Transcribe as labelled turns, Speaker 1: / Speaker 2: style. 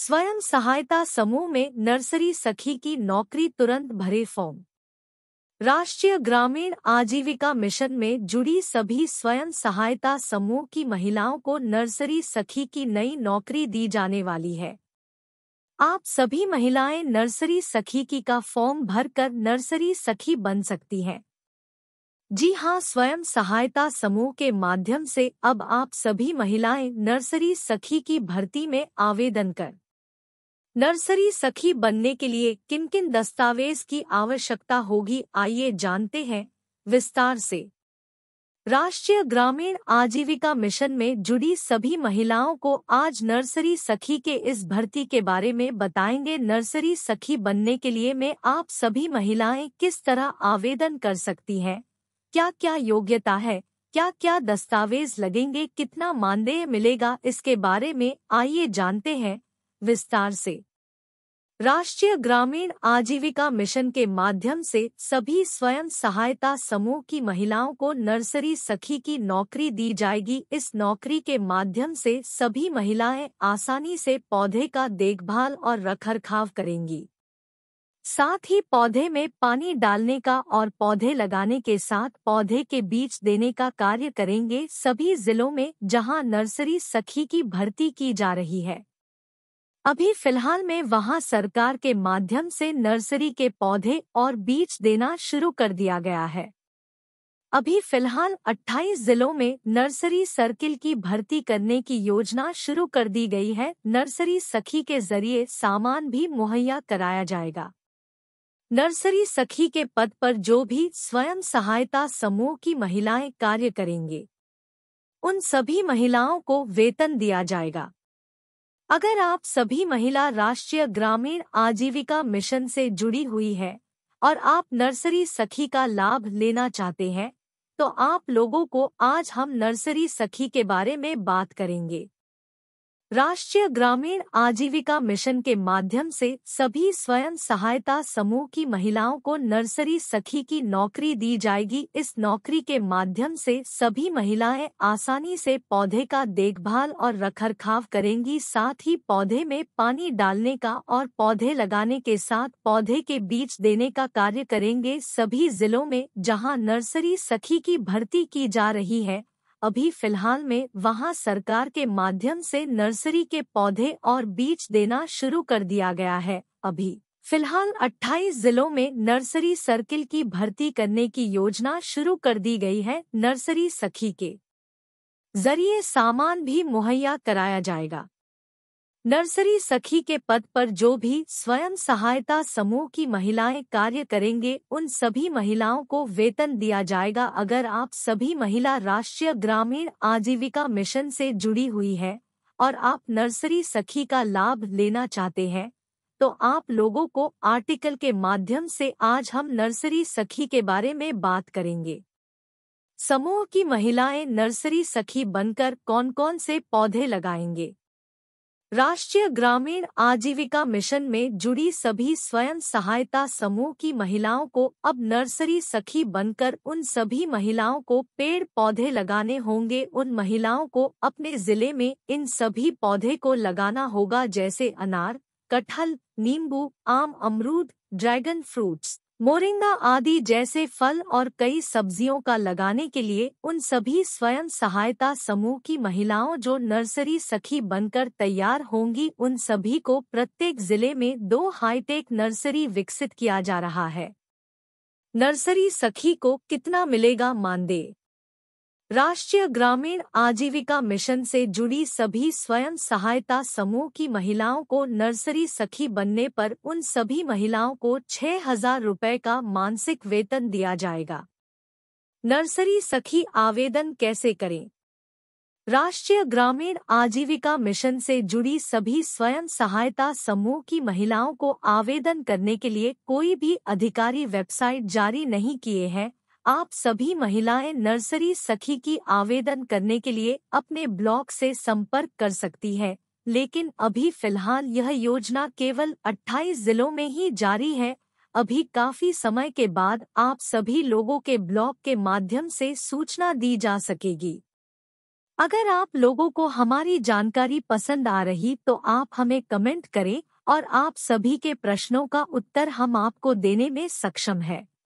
Speaker 1: स्वयं सहायता समूह में नर्सरी सखी की नौकरी तुरंत भरे फॉर्म राष्ट्रीय ग्रामीण आजीविका मिशन में जुड़ी सभी स्वयं सहायता समूह की महिलाओं को नर्सरी सखी की नई नौकरी दी जाने वाली है आप सभी महिलाएं नर्सरी सखी की का फॉर्म भरकर नर्सरी सखी बन सकती हैं जी हां स्वयं सहायता समूह के माध्यम से अब आप सभी महिलाएं नर्सरी सखी की भर्ती में आवेदन कर नर्सरी सखी बनने के लिए किन किन दस्तावेज की आवश्यकता होगी आइए जानते हैं विस्तार से राष्ट्रीय ग्रामीण आजीविका मिशन में जुड़ी सभी महिलाओं को आज नर्सरी सखी के इस भर्ती के बारे में बताएंगे नर्सरी सखी बनने के लिए मैं आप सभी महिलाएं किस तरह आवेदन कर सकती हैं क्या क्या योग्यता है क्या क्या दस्तावेज लगेंगे कितना मानदेय मिलेगा इसके बारे में आइए जानते हैं विस्तार से राष्ट्रीय ग्रामीण आजीविका मिशन के माध्यम से सभी स्वयं सहायता समूह की महिलाओं को नर्सरी सखी की नौकरी दी जाएगी इस नौकरी के माध्यम से सभी महिलाएं आसानी से पौधे का देखभाल और रखरखाव करेंगी साथ ही पौधे में पानी डालने का और पौधे लगाने के साथ पौधे के बीच देने का कार्य करेंगे सभी जिलों में जहां नर्सरी सखी की भर्ती की जा रही है अभी फिलहाल में वहां सरकार के माध्यम से नर्सरी के पौधे और बीज देना शुरू कर दिया गया है अभी फिलहाल 28 जिलों में नर्सरी सर्किल की भर्ती करने की योजना शुरू कर दी गई है नर्सरी सखी के जरिए सामान भी मुहैया कराया जाएगा नर्सरी सखी के पद पर जो भी स्वयं सहायता समूह की महिलाएं कार्य करेंगे उन सभी महिलाओं को वेतन दिया जाएगा अगर आप सभी महिला राष्ट्रीय ग्रामीण आजीविका मिशन से जुड़ी हुई है और आप नर्सरी सखी का लाभ लेना चाहते हैं तो आप लोगों को आज हम नर्सरी सखी के बारे में बात करेंगे राष्ट्रीय ग्रामीण आजीविका मिशन के माध्यम से सभी स्वयं सहायता समूह की महिलाओं को नर्सरी सखी की नौकरी दी जाएगी इस नौकरी के माध्यम से सभी महिलाएं आसानी से पौधे का देखभाल और रखरखाव करेंगी साथ ही पौधे में पानी डालने का और पौधे लगाने के साथ पौधे के बीज देने का कार्य करेंगे सभी जिलों में जहां नर्सरी सखी की भर्ती की जा रही है अभी फिलहाल में वहां सरकार के माध्यम से नर्सरी के पौधे और बीज देना शुरू कर दिया गया है अभी फिलहाल 28 जिलों में नर्सरी सर्किल की भर्ती करने की योजना शुरू कर दी गई है नर्सरी सखी के जरिए सामान भी मुहैया कराया जाएगा नर्सरी सखी के पद पर जो भी स्वयं सहायता समूह की महिलाएं कार्य करेंगे उन सभी महिलाओं को वेतन दिया जाएगा अगर आप सभी महिला राष्ट्रीय ग्रामीण आजीविका मिशन से जुड़ी हुई है और आप नर्सरी सखी का लाभ लेना चाहते हैं तो आप लोगों को आर्टिकल के माध्यम से आज हम नर्सरी सखी के बारे में बात करेंगे समूह की महिलाएं नर्सरी सखी बनकर कौन कौन से पौधे लगाएंगे राष्ट्रीय ग्रामीण आजीविका मिशन में जुड़ी सभी स्वयं सहायता समूह की महिलाओं को अब नर्सरी सखी बनकर उन सभी महिलाओं को पेड़ पौधे लगाने होंगे उन महिलाओं को अपने जिले में इन सभी पौधे को लगाना होगा जैसे अनार कटहल नींबू आम अमरूद ड्रैगन फ्रूट्स मोरिंगा आदि जैसे फल और कई सब्जियों का लगाने के लिए उन सभी स्वयं सहायता समूह की महिलाओं जो नर्सरी सखी बनकर तैयार होंगी उन सभी को प्रत्येक जिले में दो हाईटेक नर्सरी विकसित किया जा रहा है नर्सरी सखी को कितना मिलेगा मानदेय राष्ट्रीय ग्रामीण आजीविका मिशन से जुड़ी सभी स्वयं सहायता समूह की महिलाओं को नर्सरी सखी बनने पर उन सभी महिलाओं को छह हजार रुपये का मानसिक वेतन दिया जाएगा नर्सरी सखी आवेदन कैसे करें राष्ट्रीय ग्रामीण आजीविका मिशन से जुड़ी सभी स्वयं सहायता समूह की महिलाओं को आवेदन करने के लिए कोई भी अधिकारी वेबसाइट जारी नहीं किए हैं आप सभी महिलाएं नर्सरी सखी की आवेदन करने के लिए अपने ब्लॉक से संपर्क कर सकती हैं, लेकिन अभी फिलहाल यह योजना केवल 28 जिलों में ही जारी है अभी काफी समय के बाद आप सभी लोगों के ब्लॉग के माध्यम से सूचना दी जा सकेगी अगर आप लोगों को हमारी जानकारी पसंद आ रही तो आप हमें कमेंट करें और आप सभी के प्रश्नों का उत्तर हम आपको देने में सक्षम है